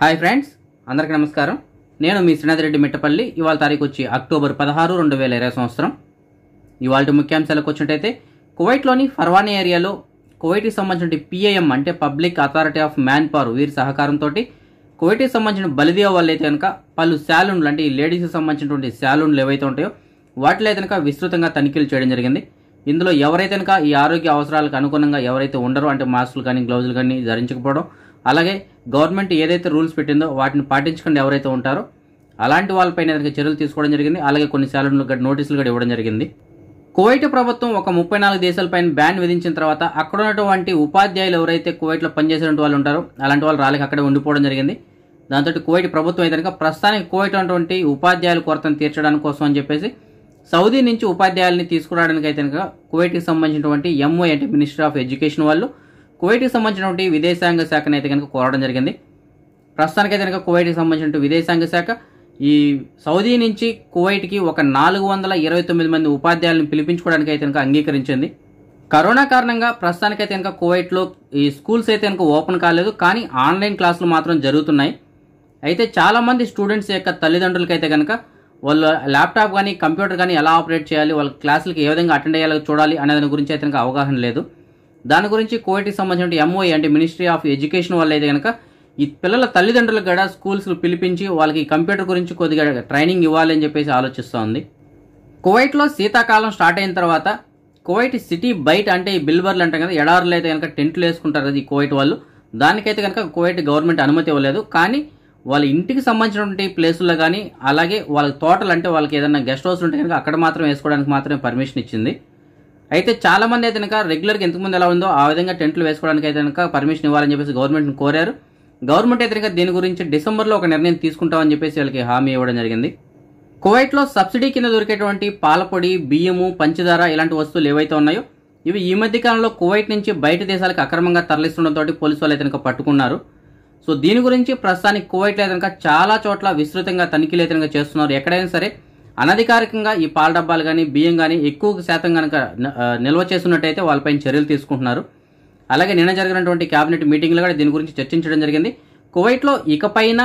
hi friends అందరికీ నమస్కారం నేను మీ శ్రీనాథరెడ్డి మిట్టపల్లి ఇవాళ తారీఖు వచ్చి అక్టోబర్ పదహారు రెండు వేల ఇరవై సంవత్సరం ఇవాళ ముఖ్యాంశాలకు వచ్చినట్టయితే కువైట్లోని ఫర్వాని ఏరియాలో కువైట్కి సంబంధించిన పిఏఎం అంటే public authority of man power వీరి సహకారంతో కువైట్కి సంబంధించిన బలిదియా వాళ్ళు అయితే కనుక పలు శాలూన్లు అంటే ఈ లేడీస్కి సంబంధించినటువంటి శాలూన్లు ఏవైతే ఉంటాయో వాటిలో అయితే కనుక విస్తృతంగా తనిఖీలు చేయడం జరిగింది ఇందులో ఎవరైతే కనుక ఈ ఆరోగ్య అవసరాలకు అనుగుణంగా ఎవరైతే ఉండరో అంటే మాస్కులు కానీ గ్లౌజులు కానీ ధరించకపోవడం అలాగే గవర్నమెంట్ ఏదైతే రూల్స్ పెట్టిందో వాటిని పాటించకుండా ఎవరైతే ఉంటారో అలాంటి వాళ్ళపైన కనుక చర్యలు తీసుకోవడం జరిగింది అలాగే కొన్ని శాలరీలకు నోటీసులు కూడా ఇవ్వడం జరిగింది కువైట్ ప్రభుత్వం ఒక ముప్పై నాలుగు దేశాలపైన బ్యాన్ విధించిన తర్వాత అక్కడ ఉన్నటువంటి ఉపాధ్యాయులు ఎవరైతే కువైట్లో పనిచేసేటువంటి వాళ్ళు ఉంటారో అలాంటి వాళ్ళు రాలేక అక్కడే ఉండిపోవడం జరిగింది దాంతో కువైట్ ప్రభుత్వం అయితే కనుక ప్రస్తుతానికి కువైట్ ఉన్నటువంటి ఉపాధ్యాయుల కొరతను తీర్చడానికి కోసం అని చెప్పేసి సౌదీ నుంచి ఉపాధ్యాయుల్ని తీసుకురావడానికి అయితే కనుక కువైట్కి సంబంధించినటువంటి ఎంఓ అంటే మినిస్టర్ ఆఫ్ ఎడ్యుకేషన్ వాళ్ళు కువైట్కి సంబంధించినటువంటి విదేశాంగ శాఖను అయితే కనుక కోరడం జరిగింది ప్రస్తుతానికైతే కనుక కువైట్కి సంబంధించినటువంటి విదేశాంగ శాఖ ఈ సౌదీ నుంచి కువైట్కి ఒక నాలుగు వందల ఇరవై తొమ్మిది మంది ఉపాధ్యాయులను పిలిపించుకోవడానికి అయితే కనుక అంగీకరించింది కరోనా కారణంగా ప్రస్తుతానికైతే కనుక కువైట్లో ఈ స్కూల్స్ అయితే కనుక ఓపెన్ కాలేదు కానీ ఆన్లైన్ క్లాసులు మాత్రం జరుగుతున్నాయి అయితే చాలామంది స్టూడెంట్స్ యొక్క తల్లిదండ్రులకైతే కనుక వాళ్ళు ల్యాప్టాప్ కానీ కంప్యూటర్ కానీ ఎలా ఆపరేట్ చేయాలి వాళ్ళ క్లాసులకి ఏ విధంగా అటెండ్ అయ్యాలో చూడాలి అనేదాని దాని గురించి అయితే కనుక అవగాహన లేదు దాని గురించి కోవిడ్కి సంబంధించిన ఎంఓఏ e అంటే మినిస్ట్రీ ఆఫ్ ఎడ్యుకేషన్ వల్ల అయితే కనుక ఈ పిల్లల తల్లిదండ్రులకు కూడా స్కూల్స్లో పిలిపించి వాళ్ళకి కంప్యూటర్ గురించి కొద్దిగా ట్రైనింగ్ ఇవ్వాలని చెప్పేసి ఆలోచిస్తోంది కువైట్లో శీతాకాలం స్టార్ట్ అయిన తర్వాత కువైట్ సిటీ బయట అంటే ఈ బిల్బర్లు అంటే కదా ఎడారులు అయితే కనుక టెంట్లు వేసుకుంటారు అది కువైట్ వాళ్ళు దానికైతే కనుక కువైట్ గవర్నమెంట్ అనుమతి ఇవ్వలేదు కానీ వాళ్ళ ఇంటికి సంబంధించినటువంటి ప్లేసుల్లో కానీ అలాగే వాళ్ళ తోటలు అంటే వాళ్ళకి ఏదైనా గెస్ట్ హౌస్ ఉంటే కనుక అక్కడ మాత్రం వేసుకోవడానికి మాత్రమే పర్మిషన్ ఇచ్చింది అయితే చాలా మంది అయితే కనుక రెగ్యులర్గా ఎంతకుముందు ఎలా ఉందో ఆ విధంగా టెంట్లు వేసుకోవడానికి అయితే కనుక పర్మిషన్ ఇవ్వాలని చెప్పేసి గవర్నమెంట్ని కోరారు గవర్నమెంట్ అయితే కనుక దీని గురించి డిసెంబర్లో ఒక నిర్ణయం తీసుకుంటామని చెప్పేసి వాళ్ళకి హామీ ఇవ్వడం జరిగింది కువైట్లో సబ్సిడీ కింద దొరికేటువంటి పాలపొడి బియ్యము పంచదార ఇలాంటి వస్తువులు ఏవైతే ఉన్నాయో ఇవి ఈ మధ్య కాలంలో కువైట్ నుంచి బయట దేశాలకు అక్రమంగా తరలిస్తుండటంతో పోలీసు వాళ్ళు అయితే పట్టుకున్నారు సో దీని గురించి ప్రస్తుతానికి కువైట్లో అయితే చాలా చోట్ల విస్తృతంగా తనిఖీలు అయితే చేస్తున్నారు ఎక్కడైనా సరే అనధికారికంగా ఈ పాల డబ్బాలు కానీ బియ్యం కానీ ఎక్కువ శాతం కనుక నిల్వ చేస్తున్నట్టయితే వాళ్ళపైన చర్యలు తీసుకుంటున్నారు అలాగే నిన్న జరిగినటువంటి క్యాబినెట్ మీటింగ్లో కూడా దీని గురించి చర్చించడం జరిగింది కువైట్లో ఇకపైన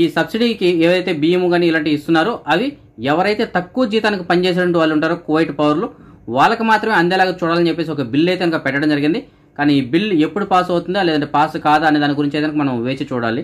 ఈ సబ్సిడీకి ఏవైతే బియ్యం కానీ ఇలాంటివి ఇస్తున్నారో అవి ఎవరైతే తక్కువ జీతానికి పనిచేసేటువంటి వాళ్ళు ఉంటారో కువైట్ పౌరులు వాళ్ళకి మాత్రమే అందేలాగా చూడాలని చెప్పేసి ఒక బిల్ అయితే కనుక పెట్టడం జరిగింది కానీ ఈ బిల్ ఎప్పుడు పాస్ అవుతుందా లేదంటే పాస్ కాదా అనే దాని గురించి అయితే మనం వేచి చూడాలి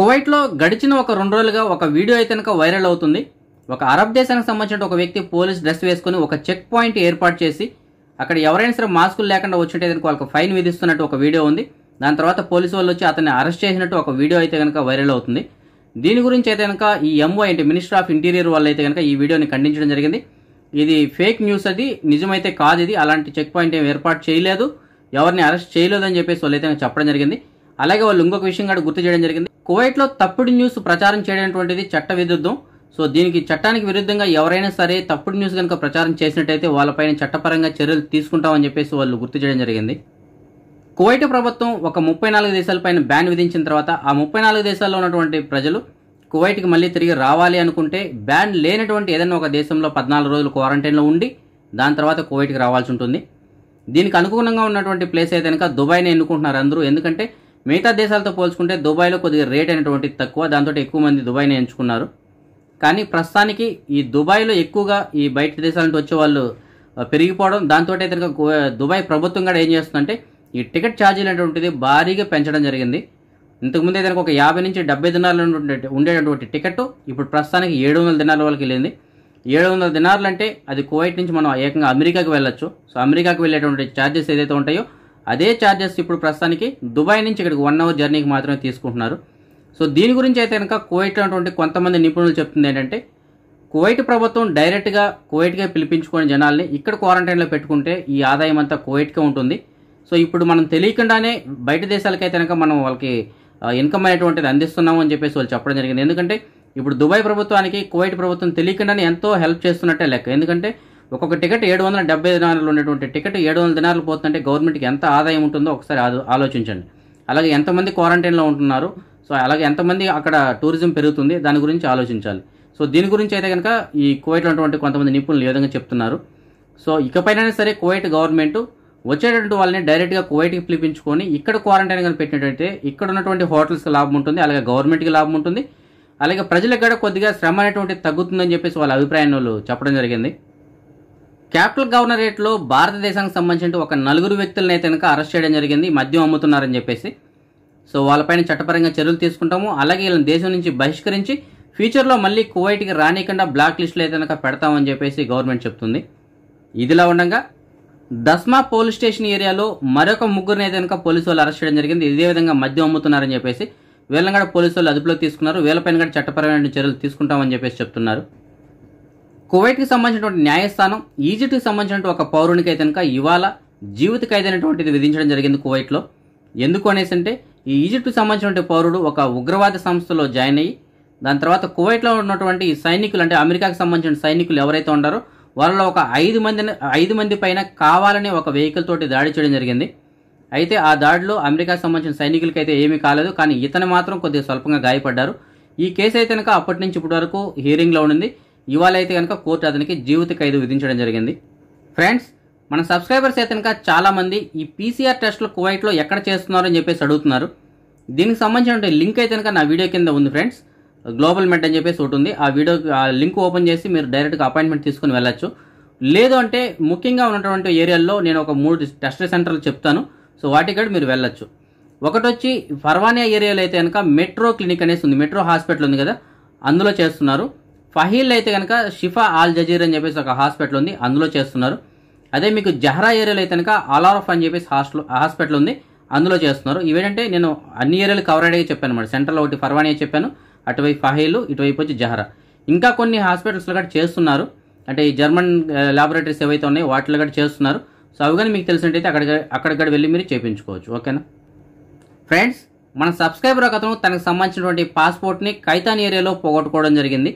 కువైట్లో గడిచిన ఒక రెండు రోజులుగా ఒక వీడియో అయితే వైరల్ అవుతుంది ఒక అరబ్ దేశానికి సంబంధించిన ఒక వ్యక్తి పోలీస్ డ్రెస్ వేసుకుని ఒక చెక్ పాయింట్ ఏర్పాటు చేసి అక్కడ ఎవరైనా సరే మాస్కులు లేకుండా వచ్చినట్టు కనుక వాళ్ళకి ఫైన్ విధిస్తున్నట్టు ఒక వీడియో ఉంది దాని తర్వాత పోలీసు వాళ్ళు వచ్చి అతన్ని అరెస్ట్ చేసినట్టు ఒక వీడియో అయితే కనుక వైరల్ అవుతుంది దీని గురించి అయితే కనుక ఈ ఎంఓ అంటే మినిస్టర్ ఆఫ్ ఇంటీరియర్ వాళ్ళు అయితే కనుక ఈ వీడియోని ఖండించడం జరిగింది ఇది ఫేక్ న్యూస్ అది నిజమైతే కాదు ఇది అలాంటి చెక్ పాయింట్ ఏం ఏర్పాటు చేయలేదు ఎవరిని అరెస్ట్ చేయలేదని చెప్పేసి వాళ్ళు అయితే చెప్పడం జరిగింది అలాగే వాళ్ళు ఇంకొక విషయం కూడా గుర్తు చేయడం జరిగింది లో తప్పుడు న్యూస్ ప్రచారం చేయడం చట్ట విరుద్ధం సో దీనికి చట్టానికి విరుద్ధంగా ఎవరైనా సరే తప్పుడు న్యూస్ కనుక ప్రచారం చేసినట్టయితే వాళ్ళపైన చట్టపరంగా చర్యలు తీసుకుంటామని చెప్పేసి వాళ్ళు గుర్తు చేయడం జరిగింది కువైట్ ప్రభుత్వం ఒక ముప్పై నాలుగు దేశాలపైన బ్యాన్ విధించిన తర్వాత ఆ ముప్పై నాలుగు దేశాల్లో ఉన్నటువంటి ప్రజలు కువైట్కి మళ్ళీ తిరిగి రావాలి అనుకుంటే బ్యాన్ లేనటువంటి ఏదైనా ఒక దేశంలో పద్నాలుగు రోజులు క్వారంటైన్లో ఉండి దాని తర్వాత కువైట్కి రావాల్సి ఉంటుంది దీనికి అనుగుణంగా ఉన్నటువంటి ప్లేస్ అయితే కనుక దుబాయ్ని ఎన్నుకుంటున్నారు అందరూ ఎందుకంటే మిగతా దేశాలతో పోల్చుకుంటే దుబాయ్లో కొద్దిగా రేట్ అనేటువంటి తక్కువ దాంతో ఎక్కువ మంది దుబాయ్ని ఎంచుకున్నారు కానీ ప్రస్తుతానికి ఈ దుబాయ్లో ఎక్కువగా ఈ బయట దేశాల నుంచి వచ్చే వాళ్ళు పెరిగిపోవడం దాంతో దుబాయ్ ప్రభుత్వం కూడా ఏం చేస్తుందంటే ఈ టికెట్ ఛార్జీలు అనేటువంటిది భారీగా పెంచడం జరిగింది ఇంతకుముందు ఏదైనా ఒక యాభై నుంచి డెబ్బై దినాలు ఉండేటటువంటి టికెట్ ఇప్పుడు ప్రస్తుతానికి ఏడు వందల దినాల వరకు వెళ్ళింది ఏడు వందల దినాలంటే అంటే అది కువైట్ నుంచి మనం ఏకంగా అమెరికాకి వెళ్ళొచ్చు సో అమెరికాకి వెళ్ళేటువంటి ఛార్జెస్ ఏదైతే ఉంటాయో అదే ఛార్జెస్ ఇప్పుడు ప్రస్తుతానికి దుబాయ్ నుంచి ఇక్కడికి వన్ అవర్ జర్నీకి మాత్రమే తీసుకుంటున్నారు సో దీని గురించి అయితే కనుక కువైట్ అటువంటి కొంతమంది నిపుణులు చెప్తుంది ఏంటంటే కువైట్ ప్రభుత్వం డైరెక్ట్గా కువైట్గా పిలిపించుకునే జనాల్ని ఇక్కడ క్వారంటైన్లో పెట్టుకుంటే ఈ ఆదాయం అంతా కువైట్గా ఉంటుంది సో ఇప్పుడు మనం తెలియకుండానే బయట దేశాలకైతే కనుక మనం వాళ్ళకి ఇన్కమ్ అనేటువంటిది అందిస్తున్నాము అని చెప్పేసి వాళ్ళు చెప్పడం జరిగింది ఎందుకంటే ఇప్పుడు దుబాయ్ ప్రభుత్వానికి కువైట్ ప్రభుత్వం తెలియకుండానే ఎంతో హెల్ప్ చేస్తున్నట్టే లెక్క ఎందుకంటే ఒక్కొక్క టికెట్ ఏడు వందల డెబ్బై దినాలు ఉన్నటువంటి టికెట్ ఏడు వందల దినాలు పోతుంటే గవర్నమెంట్కి ఎంత ఆదాయం ఉంటుందో ఒకసారి ఆలోచించండి అలాగే ఎంతమంది క్వారంటైన్లో ఉంటున్నారు సో అలాగే ఎంతమంది అక్కడ టూరిజం పెరుగుతుంది దాని గురించి ఆలోచించాలి సో దీని గురించి అయితే కనుక ఈ కువైట్లో ఉన్నటువంటి కొంతమంది నిపుణులు ఏ విధంగా చెప్తున్నారు సో ఇకపైన సరే కువైట్ గవర్నమెంట్ వచ్చేటటువంటి వాళ్ళని డైరెక్ట్గా కువైట్కి పిలిపించుకొని ఇక్కడ క్వారంటైన్ కనుక పెట్టినట్టయితే ఇక్కడ ఉన్నటువంటి హోటల్స్కి లాభం ఉంటుంది అలాగే గవర్నమెంట్కి లాభం ఉంటుంది అలాగే ప్రజలకు కూడా కొద్దిగా శ్రమ అనేటువంటి తగ్గుతుందని చెప్పేసి వాళ్ళ అభిప్రాయం వాళ్ళు చెప్పడం జరిగింది క్యాపిటల్ గవర్నరేట్లో భారతదేశానికి సంబంధించిన ఒక నలుగురు వ్యక్తులను అయితే కనుక అరెస్ట్ చేయడం జరిగింది మద్యం అమ్ముతున్నారని చెప్పేసి సో వాళ్ళపైన చట్టపరంగా చర్యలు తీసుకుంటాము అలాగే వీళ్ళని దేశం నుంచి బహిష్కరించి ఫ్యూచర్లో మళ్ళీ కువైట్కి రానికుండా బ్లాక్ లిస్టులు అయితే కనుక పెడతామని చెప్పేసి గవర్నమెంట్ చెప్తుంది ఇదిలా ఉండగా దస్మా పోలీస్ స్టేషన్ ఏరియాలో మరొక ముగ్గురిని అయితే కనుక పోలీసు వాళ్ళు అరెస్ట్ చేయడం జరిగింది ఇదే విధంగా మద్యం అమ్ముతున్నారని చెప్పేసి వీళ్ళని కూడా పోలీసు వాళ్ళు అదుపులోకి తీసుకున్నారు వీళ్ళపైన కూడా చట్టపరమైన చర్యలు తీసుకుంటామని చెప్పేసి చెప్తున్నారు కువైట్కి సంబంధించినటువంటి న్యాయస్థానం ఈజిప్ట్కి సంబంధించినటువంటి ఒక పౌరునికి అయితే కనుక ఇవాళ జీవిత ఖైదైనటువంటిది విధించడం జరిగింది కువైట్లో ఎందుకు అనేసి అంటే ఈ ఈజిప్ట్కి సంబంధించినటువంటి పౌరుడు ఒక ఉగ్రవాద సంస్థలో జాయిన్ అయ్యి దాని తర్వాత కువైట్లో ఉన్నటువంటి సైనికులు అంటే అమెరికాకి సంబంధించిన సైనికులు ఎవరైతే ఉన్నారో వాళ్ళలో ఒక ఐదు మందిని ఐదు మంది పైన కావాలని ఒక వెహికల్ తోటి దాడి చేయడం జరిగింది అయితే ఆ దాడిలో అమెరికాకి సంబంధించిన సైనికులకైతే ఏమీ కాలేదు కానీ ఇతను మాత్రం కొద్దిగా స్వల్పంగా గాయపడ్డారు ఈ కేసు అయితే కనుక అప్పటి నుంచి ఇప్పటి వరకు హీరింగ్లో ఉండింది ఇవాళ అయితే కనుక కోర్టు అతనికి జీవిత ఖైదు విధించడం జరిగింది ఫ్రెండ్స్ మన సబ్స్క్రైబర్స్ అయితే కనుక చాలామంది ఈ పీసీఆర్ టెస్టులు కువైట్లో ఎక్కడ చేస్తున్నారు అని చెప్పేసి అడుగుతున్నారు దీనికి సంబంధించిన లింక్ అయితే కనుక నా వీడియో కింద ఉంది ఫ్రెండ్స్ గ్లోబల్ మెట్ అని చెప్పేసి ఒకటి ఉంది ఆ వీడియో ఆ లింక్ ఓపెన్ చేసి మీరు డైరెక్ట్గా అపాయింట్మెంట్ తీసుకుని వెళ్ళొచ్చు లేదు అంటే ముఖ్యంగా ఉన్నటువంటి ఏరియాల్లో నేను ఒక మూడు టెస్ట్ సెంటర్లు చెప్తాను సో వాటికి మీరు వెళ్ళొచ్చు ఒకటి వచ్చి ఫర్వానియా ఏరియాలో అయితే కనుక మెట్రో క్లినిక్ అనేసి ఉంది మెట్రో హాస్పిటల్ ఉంది కదా అందులో చేస్తున్నారు ఫహీల్ అయితే కనుక షిఫా ఆల్ జజీర్ అని చెప్పేసి ఒక హాస్పిటల్ ఉంది అందులో చేస్తున్నారు అదే మీకు జహరా ఏరియాలో అయితే కనుక అలారఫ్ అని చెప్పేసి హాస్టల్ హాస్పిటల్ ఉంది అందులో చేస్తున్నారు ఇవేంటంటే నేను అన్ని ఏరియాలు కవర్ అయ్యే చెప్పాను అనమాట సెంట్రల్ ఒకటి ఫర్వాణి చెప్పాను అటువైపు ఫహీలు ఇటువైపు వచ్చి జహరా ఇంకా కొన్ని హాస్పిటల్స్లో కూడా చేస్తున్నారు అంటే ఈ జర్మన్ ల్యాబొరేటరీస్ ఏవైతే ఉన్నాయో వాటిలో కూడా చేస్తున్నారు సో అవి కానీ మీకు తెలిసినట్టయితే అక్కడ అక్కడిక్కడ వెళ్ళి మీరు చేయించుకోవచ్చు ఓకేనా ఫ్రెండ్స్ మన సబ్స్క్రైబర్ ఒక అతను తనకు సంబంధించినటువంటి పాస్పోర్ట్ని కైతాన్ ఏరియాలో పోగొట్టుకోవడం జరిగింది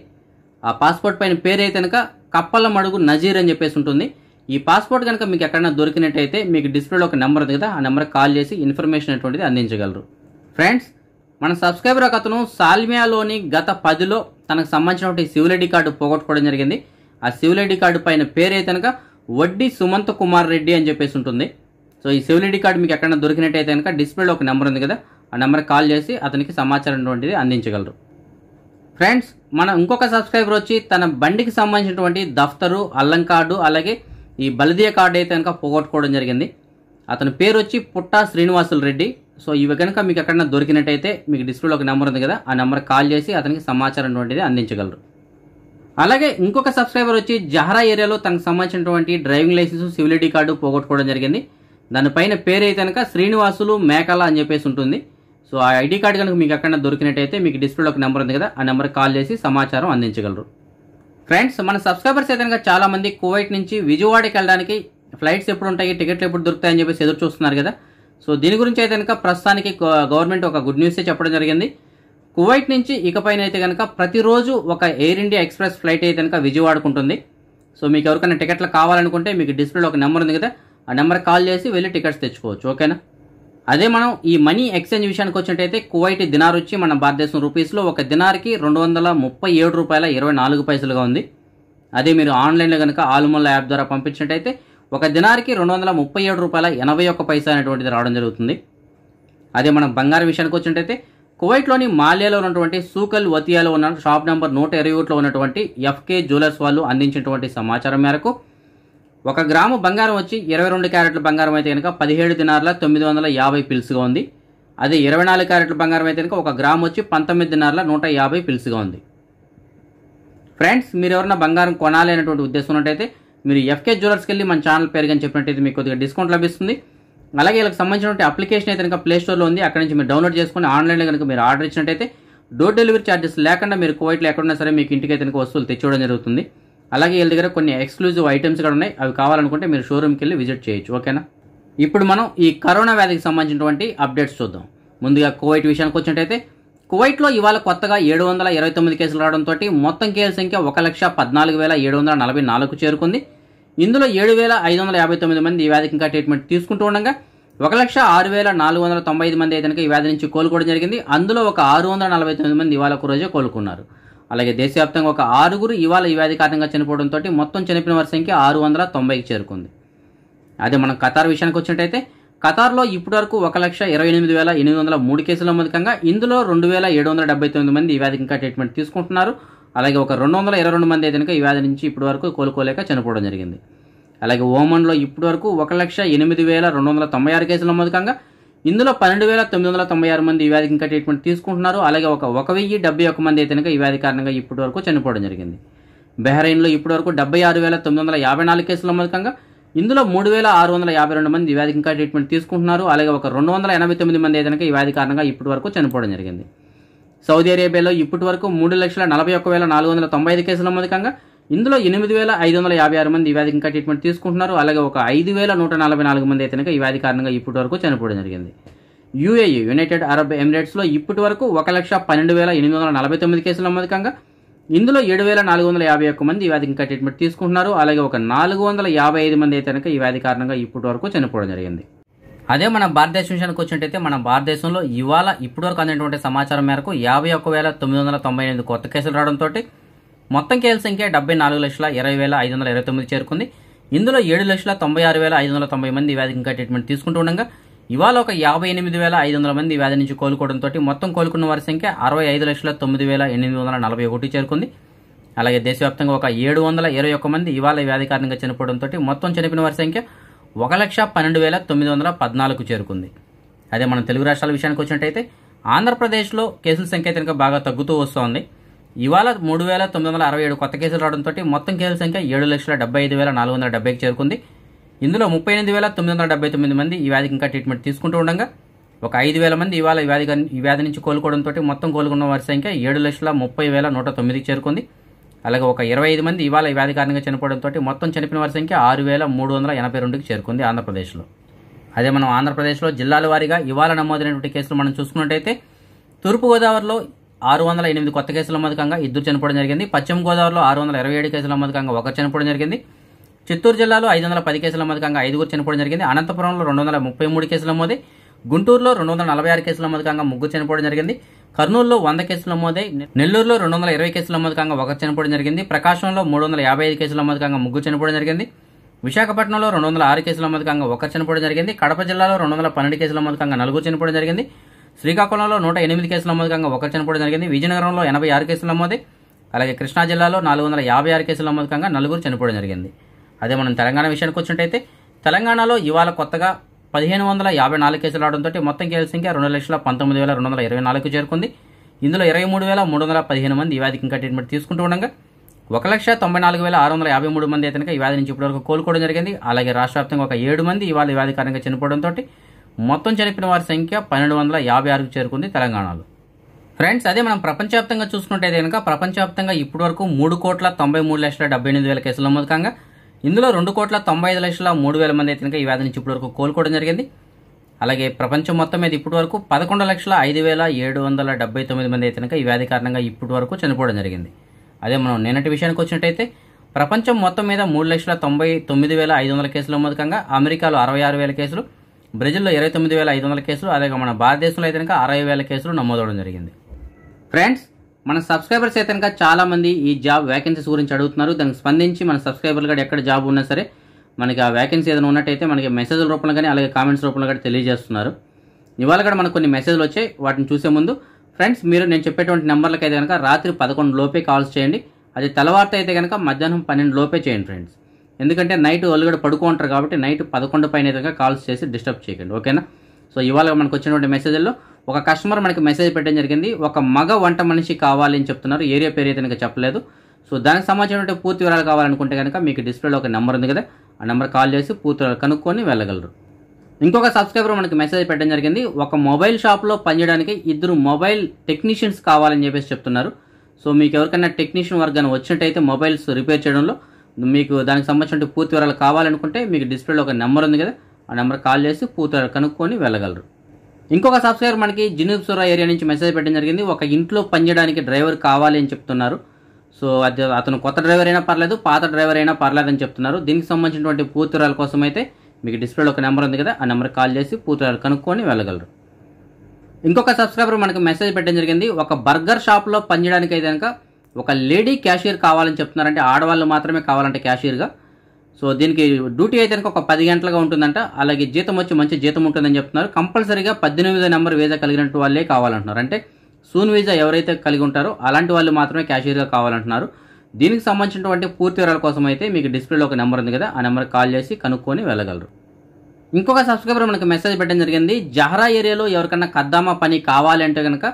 ఆ పాస్పోర్ట్ పైన పేరైతే కనుక కప్పల మడుగు నజీర్ అని చెప్పేసి ఉంటుంది ఈ పాస్పోర్ట్ కనుక మీకు ఎక్కడైనా దొరికినట్టయితే మీకు డిస్ప్లేలో ఒక నెంబర్ ఉంది కదా ఆ నెంబర్కి కాల్ చేసి ఇన్ఫర్మేషన్ అటువంటిది అందించగలరు ఫ్రెండ్స్ మన సబ్స్క్రైబర్ ఒక అతను సాల్మియాలోని గత పదిలో తనకు సంబంధించినటువంటి సివిల్ ఐడి కార్డు పోగొట్టుకోవడం జరిగింది ఆ సివిల్ ఐడి కార్డు పైన పేరైతే కనుక వడ్డీ సుమంత్ కుమార్ రెడ్డి అని చెప్పేసి ఉంటుంది సో ఈ సివిల్ ఐడి కార్డు మీకు ఎక్కడైనా దొరికినట్టయితే కనుక డిస్ప్లేలో ఒక నెంబర్ ఉంది కదా ఆ నెంబర్కి కాల్ చేసి అతనికి సమాచారం అటువంటిది అందించగలరు ఫ్రెండ్స్ మన ఇంకొక సబ్స్క్రైబర్ వచ్చి తన బండికి సంబంధించినటువంటి దఫ్తరు అల్లం కార్డు అలాగే ఈ బలదీయ కార్డు అయితే కనుక పోగొట్టుకోవడం జరిగింది అతని పేరు వచ్చి పుట్టా శ్రీనివాసులు రెడ్డి సో ఇవి కనుక మీకు ఎక్కడైనా దొరికినట్టయితే మీకు డిస్ప్లేలో ఒక నెంబర్ ఉంది కదా ఆ నెంబర్ కాల్ చేసి అతనికి సమాచారం అటువంటిది అందించగలరు అలాగే ఇంకొక సబ్స్క్రైబర్ వచ్చి జహరా ఏరియాలో తనకు సంబంధించినటువంటి డ్రైవింగ్ లైసెన్స్ సివిలిటీ కార్డు పోగొట్టుకోవడం జరిగింది దానిపైన పేరు అయితే కనుక శ్రీనివాసులు మేకల అని చెప్పేసి ఉంటుంది సో ఆ ఐడి కార్డు కనుక మీకు ఎక్కడైనా దొరికినట్టయితే మీకు డిస్ప్లేలో ఒక నెంబర్ ఉంది కదా ఆ నెంబర్ కాల్ చేసి సమాచారం అందించగలరు ఫ్రెండ్స్ మన సబ్స్క్రైబర్స్ ఏదైనా మంది కువైట్ నుంచి విజయవాడకి వెళ్ళడానికి ఫ్లైట్స్ ఎప్పుడు ఉంటాయి టికెట్లు ఎప్పుడు దొరుకుతాయని చెప్పేసి ఎదురు చూస్తున్నారు కదా సో దీని గురించి అయితే కనుక ప్రస్తుతానికి గవర్నమెంట్ ఒక గుడ్ న్యూసే చెప్పడం జరిగింది కువైట్ నుంచి ఇకపైన అయితే కనుక ప్రతిరోజు ఒక ఎయిర్ ఇండియా ఎక్స్ప్రెస్ ఫ్లైట్ అయితే కనుక విజయవాడకు ఉంటుంది సో మీకు ఎవరికైనా టికెట్లు కావాలనుకుంటే మీకు డిస్ప్లేలో ఒక నెంబర్ ఉంది కదా ఆ నెంబర్ కాల్ చేసి వెళ్ళి టికెట్స్ తెచ్చుకోవచ్చు ఓకేనా అదే మనం ఈ మనీ ఎక్స్చేంజ్ విషయానికి వచ్చినట్టయితే కువైట్ దినార్ వచ్చి మన భారతదేశం రూపీస్లో ఒక దినార్కి రెండు వందల ముప్పై ఏడు రూపాయల ఇరవై నాలుగు పైసలుగా ఉంది అదే మీరు ఆన్లైన్లో కనుక ఆల్మొల్ల యాప్ ద్వారా పంపించినట్టయితే ఒక దినార్కి రెండు వందల ముప్పై ఏడు రూపాయల ఎనభై ఒక్క పైసా అనేటువంటిది రావడం జరుగుతుంది అదే మనం బంగారం విషయానికి వచ్చినట్టయితే కువైట్లోని మాల్యాలో ఉన్నటువంటి సూకల్ వతియాలో ఉన్న షాప్ నెంబర్ నూట ఇరవై ఉన్నటువంటి ఎఫ్కే జ్యువెలర్స్ వాళ్ళు అందించినటువంటి సమాచారం మేరకు ఒక గ్రాము బంగారం వచ్చి ఇరవై రెండు క్యారెట్ల బంగారం అయితే కనుక పదిహేడు దినార్ల తొమ్మిది వందల యాభై పిలుసుగా ఉంది అదే ఇరవై నాలుగు క్యారెట్ల బంగారం అయితే కనుక ఒక గ్రామ్ వచ్చి పంతొమ్మిది దినార్ల నూట యాభై పిలుసుగా ఉంది ఫ్రెండ్స్ మీరు ఎవరైనా బంగారం కొనాలి అనేటువంటి ఉద్దేశం ఉన్నట్టయితే మీరు ఎఫ్కే జ్యువెలర్స్కి వెళ్ళి మన ఛానల్ పేరు కానీ చెప్పినట్టయితే మీకు కొద్దిగా డిస్కౌంట్ లభిస్తుంది అలాగే వీళ్ళకి సంబంధించినటువంటి అప్లికేషన్ అయితే కనుక ప్లేస్టోర్లో ఉంది అక్కడ నుంచి మీరు డౌన్లోడ్ చేసుకుని ఆన్లైన్లో కనుక మీరు ఆర్డర్ ఇచ్చినట్టయితే డోర్ డెలివరీ ఛార్జెస్ లేకుండా మీరు కోవైట్లో ఎక్కడున్నా సరే మీకు ఇంటికి అయితే వస్తువులు తెచ్చుకోవడం జరుగుతుంది అలాగే వీళ్ళ దగ్గర కొన్ని ఎక్స్క్లూజివ్ ఐటమ్స్ కూడా ఉన్నాయి అవి కావాలనుకుంటే మీరు షోరూమ్కి వెళ్ళి విజిట్ చేయొచ్చు ఓకేనా ఇప్పుడు మనం ఈ కరోనా వ్యాధికి సంబంధించినటువంటి అప్డేట్స్ చూద్దాం ముందుగా కోవైట్ విషయానికి వచ్చినట్టయితే కువైట్లో ఇవాళ కొత్తగా ఏడు వందల ఇరవై తొమ్మిది కేసులు రావడంతో మొత్తం కేసు సంఖ్య ఒక లక్ష పద్నాలుగు వేల ఏడు వందల నలభై నాలుగు చేరుకుంది ఇందులో ఏడు వేల ఐదు వందల యాభై తొమ్మిది మంది ఈ వ్యాధికి ఇంకా ట్రీట్మెంట్ తీసుకుంటూ ఉండగా ఒక లక్ష ఆరు వేల నాలుగు వందల తొంభై ఐదు మంది అయితే ఈ వ్యాధి నుంచి కోలుకోవడం జరిగింది అందులో ఒక ఆరు వందల నలభై తొమ్మిది మంది ఇవాళ ఒక రోజే కోలుకున్నారు అలాగే దేశవ్యాప్తంగా ఒక ఆరుగురు ఇవాళ ఈ వ్యాధి కారణంగా చనిపోవడంతో మొత్తం చనిపోయిన వారి సంఖ్య ఆరు వందల తొంభైకి చేరుకుంది అదే మనం ఖతార్ విషయానికి వచ్చినట్టయితే ఖతార్లో ఇప్పటి వరకు ఒక లక్ష ఇరవై ఎనిమిది వేల ఎనిమిది వందల మూడు కేసులు నమోదు ఇందులో రెండు వేల ఏడు వందల డెబ్బై తొమ్మిది మంది ఈ వ్యాధికి ఇంకా ట్రీట్మెంట్ తీసుకుంటున్నారు అలాగే ఒక రెండు వందల ఇరవై రెండు మంది అయితే ఈ వ్యాధి నుంచి ఇప్పటి వరకు కోలుకోలేక చనిపోవడం జరిగింది అలాగే ఓమన్లో ఇప్పటి వరకు ఒక లక్ష ఎనిమిది వేల రెండు వందల తొంభై ఆరు కేసులు నమోదు ఇందులో పన్నెండు వేల తొమ్మిది వందల తొంభై ఆరు మంది ఈ వ్యాధికి ఇంకా ట్రీట్మెంట్ తీసుకుంటున్నారు అలాగే ఒక ఒక వెయ్యి డెబ్బై ఒక మంది అయితే ఈ వ్యాధి కారణంగా ఇప్పటి వరకు చనిపోవడం జరిగింది బెహ్రైన్లో ఇప్పటి వరకు డెబ్బై ఆరు వేల తొమ్మిది వందల యాభై నాలుగు కేసుల మూలకంగా ఇందులో మూడు వేల ఆరు వందల యాభై రెండు మంది ఈ వ్యాధికి ఇంకా ట్రీట్మెంట్ తీసుకుంటున్నారు అలాగే ఒక రెండు వందల ఎనభై తొమ్మిది మంది అయితే ఈ వ్యాధి కారణంగా ఇప్పటి వరకు చనిపోవడం జరిగింది సౌదీ అరేబియాలో ఇప్పటి వరకు మూడు లక్షల నలభై ఒక్క వేల నాలుగు వందల తొంభై ఐదు కేసుల మూలకంగా ఇందులో ఎనిమిది వేల ఐదు వందల యాభై ఆరు మంది ఈ వ్యాధికి ఇంకా ట్రీట్మెంట్ తీసుకుంటున్నారు అలాగే ఒక ఐదు వేల నూట నలభై నాలుగు మంది అయితే ఈ వ్యాధి కారణంగా ఇప్పటి వరకు చనిపోవడం జరిగింది యుఏఈ యునైటెడ్ అరబ్ ఎమిరేట్స్లో ఇప్పటి వరకు ఒక లక్ష పన్నెండు వేల ఎనిమిది వందల నలభై తొమ్మిది కేసులు నమోదు ఇందులో ఏడు వేల నాలుగు వందల యాభై ఒక్క మంది ఈ వ్యాధి ఇంకా ట్రీట్మెంట్ తీసుకుంటున్నారు అలాగే ఒక నాలుగు వందల యాభై ఐదు మంది అయితే ఈ వ్యాధి కారణంగా ఇప్పటి వరకు చనిపోవడం జరిగింది అదే మన భారతదేశం విషయానికి వచ్చినట్టయితే మన భారతదేశంలో ఇవాళ ఇప్పటివరకు అందినటువంటి సమాచారం మేరకు యాభై ఒక్క వేల తొమ్మిది వందల తొంభై ఎనిమిది కొత్త కేసులు రావడంతో మొత్తం కేసుల సంఖ్య డెబ్బై నాలుగు లక్షల ఇరవై వేల ఐదు వందల ఇరవై తొమ్మిది చేరుకుంది ఇందులో ఏడు లక్షల తొంభై ఆరు వేల ఐదు వందల తొంభై మంది వ్యాధికి ఇంకా ట్రీట్మెంట్ తీసుకుంటూ ఉండగా ఇవాళ ఒక యాభై ఎనిమిది వేల ఐదు వందల మంది వ్యాధి నుంచి కోలుకోవడంతో మొత్తం కోలుకున్న వారి సంఖ్య అరవై ఐదు లక్షల తొమ్మిది వేల ఎనిమిది వందల నలభై ఒకటి చేరుకుంది అలాగే దేశవ్యాప్తంగా ఒక ఏడు వందల ఇరవై ఒక్క మంది ఇవాళ వ్యాధి కారణంగా చనిపోవడంతో మొత్తం చనిపోయిన వారి సంఖ్య ఒక లక్ష పన్నెండు వేల తొమ్మిది వందల పద్నాలుగు చేరుకుంది అదే మనం తెలుగు రాష్ట్రాల విషయానికి వచ్చినట్టయితే ఆంధ్రప్రదేశ్లో కేసుల సంఖ్య కనుక బాగా తగ్గుతూ వస్తోంది ఇవాళ మూడు వేల తొమ్మిది వందల అరవై ఏడు కొత్త కేసులు రావడంతో మొత్తం కేసుల సంఖ్య ఏడు లక్షల డెబ్బై ఐదు వేల నాలుగు వందల డెబ్బైకి చేరుకుంది ఇందులో ముప్పై ఎనిమిది వేల తొమ్మిది వందల డెబ్బై తొమ్మిది మంది ఈ వ్యాధికి ఇంకా ట్రీట్మెంట్ తీసుకుంటూ ఉండగా ఒక ఐదు వేల మంది ఇవాళ ఈ వ్యాధి ఈ వ్యాధి నుంచి కోలుకోవడంతో మొత్తం కోలుకున్న వారి సంఖ్య ఏడు లక్షల ముప్పై వేల నూట తొమ్మిదికి చేరుకుంది అలాగే ఒక ఇరవై ఐదు మంది ఇవాళ ఈ వ్యాధి కారణంగా చనిపోవడంతో మొత్తం చనిపోయిన వారి సంఖ్య ఆరు వేల మూడు వందల ఎనభై రెండుకి చేరుకుంది ఆంధ్రప్రదేశ్లో అదే మనం ఆంధ్రప్రదేశ్లో జిల్లాల వారీగా ఇవాళ నమోదైనటువంటి కేసులు మనం చూసుకున్నట్టయితే తూర్పుగోదావరిలో ఆరు వందల ఎనిమిది కొత్త కేసుల మధకంగా ఇద్దరు చనిపోవడం జరిగింది పశ్చిమ గోదావరిలో ఆరు వందల ఇరవై ఏడు కేసుల మధకంగా ఒకరు చనిపోవడం జరిగింది చిత్తూరు జిల్లాలో ఐదు వందల పది కేసుల మధకంగా ఐదుగురు చనిపోవడం జరిగింది అనంతపురంలో రెండు వందల ముప్పై మూడు కేసులు నమోదై గుంటూరులో రెండు వందల నలభై ఆరు కేసుల మధకంగా ముగ్గురు చనిపోవడం జరిగింది కర్నూలులో వంద కేసులు నమోదై నెల్లూరులో రెండు వందల ఇరవై కేసుల మధకంగా ఒకరు చనిపోవడం జరిగింది ప్రకాశంలో మూడు వందల యాభై ఐదు కేసుల మధకంగా ముగ్గురు చనిపోవడం జరిగింది విశాఖపట్నంలో రెండు వందల ఆరు కేసుల మధకంగా ఒకరు చనిపోవడం జరిగింది కడప జిల్లాలో రెండు వందల పన్నెండు కేసుల మధకంగా నలుగురు చనిపోవడం జరిగింది శ్రీకాకుళంలో నూట ఎనిమిది కేసులు నమోదు కాగా ఒకరు చనిపోవడం జరిగింది విజయనగరంలో ఎనభై ఆరు కేసులు నమోదు అలాగే కృష్ణా జిల్లాలో నాలుగు వందల యాభై ఆరు కేసులు నమోదు కాగా నలుగురు చనిపోవడం జరిగింది అదే మనం తెలంగాణ విషయానికి వచ్చినట్టయితే తెలంగాణలో ఇవాళ కొత్తగా పదిహేను వందల యాభై నాలుగు కేసులు రావడంతో మొత్తం కేసుల సంఖ్య రెండు లక్షల పంతొమ్మిది వేల రెండు వందల ఇరవై నాలుగు చేరుకుంది ఇందులో ఇరవై మూడు వేల మూడు వందల పదిహేను మంది ఈ వ్యాధికి ఇంకా ట్రీట్మెంట్ తీసుకుంటూ ఉండగా ఒక లక్ష తొంభై నాలుగు వేల ఆరు వందల యాభై మూడు మంది అయితే ఈ వ్యాధి నుంచి ఇప్పటివరకు కోలుకోవడం జరిగింది అలాగే రాష్ట్ర వ్యాప్తంగా ఒక ఏడు మంది ఇవాళ వ్యాధి కారణంగా చనిపోవడంతో మొత్తం చనిపోయిన వారి సంఖ్య పన్నెండు వందల యాభై ఆరుకు చేరుకుంది తెలంగాణలో ఫ్రెండ్స్ అదే మనం ప్రపంచవ్యాప్తంగా చూసుకుంటే కనుక ప్రపంచవ్యాప్తంగా ఇప్పటి వరకు మూడు కోట్ల తొంభై మూడు లక్షల డెబ్బై ఎనిమిది వేల కేసులు నమోదు కాగా ఇందులో రెండు కోట్ల తొంభై ఐదు లక్షల మూడు వేల మంది అయితే ఈ వ్యాధి నుంచి ఇప్పటి వరకు కోలుకోవడం జరిగింది అలాగే ప్రపంచం మొత్తం మీద ఇప్పటి వరకు పదకొండు లక్షల ఐదు వేల ఏడు వందల డెబ్బై తొమ్మిది మంది అయితే ఈ వ్యాధి కారణంగా ఇప్పటి వరకు చనిపోవడం జరిగింది అదే మనం నిన్నటి విషయానికి వచ్చినట్టయితే ప్రపంచం మొత్తం మీద మూడు లక్షల తొంభై తొమ్మిది వేల ఐదు వందల కేసులు నమోదు కాగా అమెరికాలో అరవై ఆరు వేల కేసులు బ్రెజిల్లో ఇరవై తొమ్మిది వేల ఐదు వందల కేసులు అలాగే మన భారతదేశంలో అయితే కనుక అరవై వేల కేసులు నమోదవడం జరిగింది ఫ్రెండ్స్ మన సబ్స్క్రైబర్స్ అయితే కనుక చాలామంది ఈ జాబ్ వేకెన్సీస్ గురించి అడుగుతున్నారు దానికి స్పందించి మన సబ్స్క్రైబర్లు కూడా ఎక్కడ జాబ్ ఉన్నా సరే మనకి ఆ వేకెన్సీ ఏదైనా ఉన్నట్టయితే మనకి మెసేజ్ల రూపంలో కానీ అలాగే కామెంట్స్ రూపంలో కానీ తెలియజేస్తున్నారు ఇవాళ కూడా మనకు కొన్ని మెసేజ్లు వచ్చాయి వాటిని చూసే ముందు ఫ్రెండ్స్ మీరు నేను చెప్పేటువంటి నెంబర్లకి అయితే కనుక రాత్రి పదకొండు లోపే కాల్స్ చేయండి అది తెల్లవారితో అయితే కనుక మధ్యాహ్నం పన్నెండు లోపే చేయండి ఫ్రెండ్స్ ఎందుకంటే నైట్ వాళ్ళు కూడా పడుకుంటారు కాబట్టి నైట్ పదకొండు పైన విధంగా కాల్స్ చేసి డిస్టర్బ్ చేయకండి ఓకేనా సో ఇవాళ మనకు వచ్చినటువంటి మెసేజ్లో ఒక కస్టమర్ మనకి మెసేజ్ పెట్టడం జరిగింది ఒక మగ వంట మనిషి కావాలి అని చెప్తున్నారు ఏరియా పేరు అయితే చెప్పలేదు సో దానికి సంబంధించినటువంటి పూర్తి వివరాలు కావాలనుకుంటే కనుక మీకు డిస్ప్లేలో ఒక నెంబర్ ఉంది కదా ఆ నెంబర్ కాల్ చేసి పూర్తి వివరాలు కనుక్కొని వెళ్ళగలరు ఇంకొక సబ్స్క్రైబర్ మనకి మెసేజ్ పెట్టడం జరిగింది ఒక మొబైల్ షాప్లో పనిచేయడానికి ఇద్దరు మొబైల్ టెక్నీషియన్స్ కావాలని చెప్పేసి చెప్తున్నారు సో మీకు ఎవరికైనా టెక్నీషియన్ వర్గాన్ని వచ్చినట్టయితే మొబైల్స్ రిపేర్ చేయడంలో మీకు దానికి సంబంధించిన పూర్తి వివరాలు కావాలనుకుంటే మీకు డిస్ప్లేలో ఒక నెంబర్ ఉంది కదా ఆ నెంబర్ కాల్ చేసి పూర్తి కనుక్కొని వెళ్ళగలరు ఇంకొక సబ్స్క్రైబర్ మనకి జినూప్సూరా ఏరియా నుంచి మెసేజ్ పెట్టడం జరిగింది ఒక ఇంట్లో పనిచేయడానికి డ్రైవర్ కావాలి అని చెప్తున్నారు సో అది అతను కొత్త డ్రైవర్ అయినా పర్లేదు పాత డ్రైవర్ అయినా పర్లేదు అని చెప్తున్నారు దీనికి సంబంధించినటువంటి పూర్తి వివరాల కోసం అయితే మీకు డిస్ప్లేలో ఒక నెంబర్ ఉంది కదా ఆ నెంబర్ కాల్ చేసి వివరాలు కనుక్కొని వెళ్ళగలరు ఇంకొక సబ్స్క్రైబర్ మనకు మెసేజ్ పెట్టడం జరిగింది ఒక బర్గర్ షాప్లో పనిచేయడానికి అయితే కనుక ఒక లేడీ క్యాషియర్ కావాలని చెప్తున్నారంటే ఆడవాళ్ళు మాత్రమే కావాలంటే క్యాషియర్గా సో దీనికి డ్యూటీ అయితే ఒక పది గంటలుగా ఉంటుందంట అలాగే జీతం వచ్చి మంచి జీతం ఉంటుందని చెప్తున్నారు కంపల్సరీగా పద్దెనిమిది నెంబర్ వీజా కలిగినట్టు వాళ్ళే కావాలంటున్నారు అంటే సూన్ వీజా ఎవరైతే కలిగి ఉంటారో అలాంటి వాళ్ళు మాత్రమే క్యాషియర్గా కావాలంటున్నారు దీనికి సంబంధించినటువంటి పూర్తి వివరాల కోసం అయితే మీకు డిస్ప్లేలో ఒక నెంబర్ ఉంది కదా ఆ నెంబర్కి కాల్ చేసి కనుక్కొని వెళ్ళగలరు ఇంకొక సబ్స్క్రైబర్ మనకు మెసేజ్ పెట్టడం జరిగింది జహరా ఏరియాలో ఎవరికన్నా కద్దామా పని కావాలంటే కనుక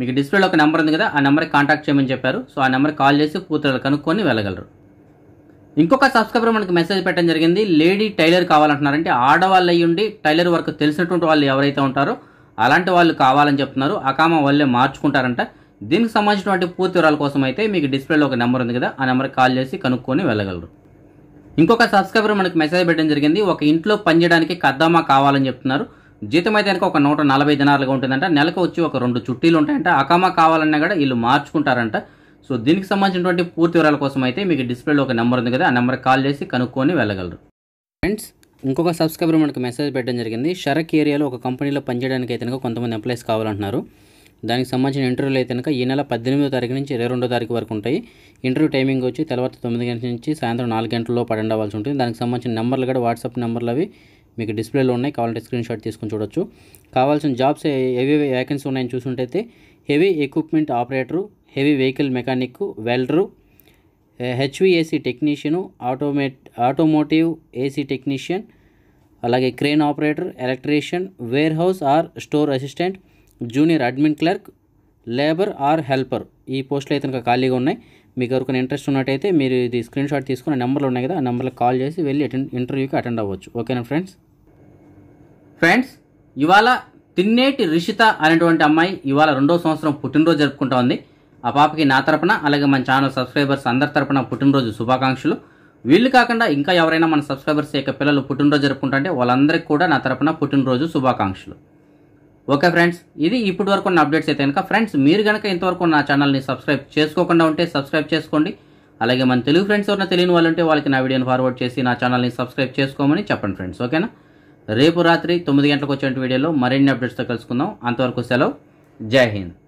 మీకు డిస్ప్లేలో ఒక నెంబర్ ఉంది కదా ఆ నెంబర్కి కాంటాక్ట్ చేయమని చెప్పారు సో ఆ నెంబర్కి కాల్ చేసి పూర్తిగా కనుక్కొని వెళ్ళగలరు ఇంకొక సబ్స్క్రైబర్ మనకి మెసేజ్ పెట్టడం జరిగింది లేడీ టైలర్ కావాలంటున్నారంటే ఆడవాళ్ళు అయ్యుండి టైలర్ వర్క్ తెలిసినటువంటి వాళ్ళు ఎవరైతే ఉంటారో అలాంటి వాళ్ళు కావాలని చెప్తున్నారు అకామ వాళ్ళే మార్చుకుంటారంట దీనికి సంబంధించినటువంటి పూర్తి వివరాల కోసం అయితే మీకు డిస్ప్లేలో ఒక నెంబర్ ఉంది కదా ఆ నెంబర్కి కాల్ చేసి కనుక్కొని వెళ్ళగలరు ఇంకొక సబ్స్క్రైబర్ మనకి మెసేజ్ పెట్టడం జరిగింది ఒక ఇంట్లో పనిచేయడానికి కద్దామా కావాలని చెప్తున్నారు జీతం అయితే కనుక ఒక నూట నలభై దినాలుగా ఉంటుందంట నెలకు వచ్చి ఒక రెండు చుట్టీలు ఉంటాయంట అకామా కావాలన్నా కూడా వీళ్ళు మార్చుకుంటారంట సో దీనికి సంబంధించినటువంటి పూర్తి వివరాల కోసం అయితే మీకు డిస్ప్లేలో ఒక నెంబర్ ఉంది కదా ఆ నెంబర్కి కాల్ చేసి కనుక్కొని వెళ్ళగలరు ఫ్రెండ్స్ ఇంకొక సబ్స్క్రైబర్ మనకు మెసేజ్ పెట్టడం జరిగింది షరక్ ఏరియాలో ఒక కంపెనీలో పనిచేయడానికి అయితే కనుక కొంతమంది ఎంప్లాయీస్ కావాలంటున్నారు దానికి సంబంధించిన ఇంటర్వ్యూలు అయితే కనుక ఈ నెల పద్దెనిమిదో తారీఖు నుంచి ఇరవై రెండో తారీఖు వరకు ఉంటాయి ఇంటర్వ్యూ టైమింగ్ వచ్చి తర్వాత తొమ్మిది గంటల నుంచి సాయంత్రం నాలుగు గంటల్లో పడి ఉండవలసి ఉంటుంది దానికి సంబంధించిన నెంబర్లు కూడా వాట్సాప్ నెంబర్లు అవి మీకు డిస్ప్లేలో ఉన్నాయి కావాలంటే స్క్రీన్ షాట్ తీసుకుని చూడొచ్చు కావాల్సిన జాబ్స్ ఏవేవి వ్యాకెన్సీ ఉన్నాయని చూసుకుంటే heavy equipment operator heavy vehicle mechanic welder HVAC technician automate automotive AC technician అలాగే crane operator electrician warehouse or store assistant junior admin clerk labour or helper ఈ పోస్టులు అయితే కనుక ఖాళీగా ఉన్నాయి మీకు ఎవరికైనా ఇంట్రెస్ట్ ఉన్నట్టయితే మీరు ఇది స్క్రీన్ షాట్ తీసుకున్న నెంబర్లు ఉన్నాయి కదా ఆ నెంబర్లకు కాల్ చేసి వెళ్ళి అటెండ్ ఇంటర్వ్యూకి అటెండ్ అవ్వచ్చు ఓకేనా ఫ్రెండ్స్ ఫ్రెండ్స్ ఇవాళ తిన్నేటి రిషిత అనేటువంటి అమ్మాయి ఇవాళ రెండో సంవత్సరం పుట్టినరోజు జరుపుకుంటా ఉంది ఆ పాపకి నా తరపున అలాగే మన ఛానల్ సబ్స్క్రైబర్స్ అందరి తరపున పుట్టినరోజు శుభాకాంక్షలు వీళ్ళు కాకుండా ఇంకా ఎవరైనా మన సబ్స్క్రైబర్స్ యొక్క పిల్లలు పుట్టినరోజు జరుపుకుంటుంటే వాళ్ళందరికీ కూడా నా తరపున పుట్టినరోజు శుభాకాంక్షలు ఓకే ఫ్రెండ్స్ ఇది ఇప్పటి వరకు ఉన్న అప్డేట్స్ అయితే కనుక ఫ్రెండ్స్ మీరు కనుక ఇంతవరకు నా ఛానల్ని సబ్స్క్రైబ్ చేసుకోకుండా ఉంటే సబ్స్క్రైబ్ చేసుకోండి అలాగే మన తెలుగు ఫ్రెండ్స్ ఎవరైనా తెలియని వాళ్ళు ఉంటే వాళ్ళకి నా వీడియోని ఫార్వర్డ్ చేసి నా ఛానల్ని సబ్స్క్రైబ్ చేసుకోమని చెప్పండి ఫ్రెండ్స్ ఓకేనా రేపు రాత్రి తొమ్మిది గంటలకు వచ్చే వీడియోలో మరిన్ని అప్డేట్స్తో కలుసుకుందాం అంతవరకు సెలవు జై హింద్